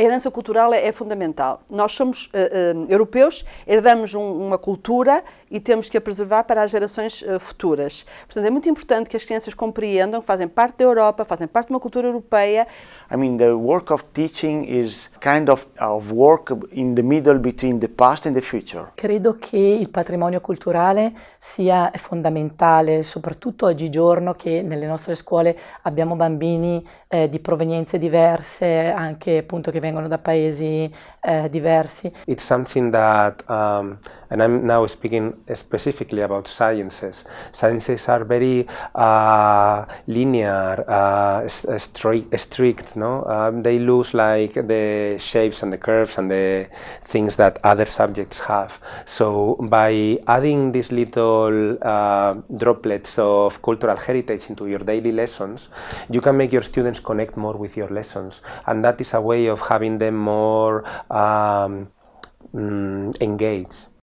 a herança cultural é, é fundamental. Nós somos uh, uh, europeus, herdamos um, uma cultura e temos que a preservar para as gerações uh, futuras. Portanto, é muito importante que as crianças compreendam que fazem parte da Europa, fazem parte de uma cultura europeia. I mean, the work of teaching is kind of, of work in the middle between the past and the future. Credo che il patrimonio culturale sia fondamentale, soprattutto oggigiorno che nelle nostre scuole abbiamo bambini eh, di provenienze diverse, anche appunto che vengono da paesi eh, diversi. It's something that, um, and I'm now speaking specifically about sciences. Sciences are very uh, linear, uh, uh strict, strict no? Um, they lose like the shapes and the curves and the things that other subjects have. So by adding these little uh, droplets of cultural heritage into your daily lessons, you can make your students connect more with your lessons. And that is a way of having having them more um, mm, engaged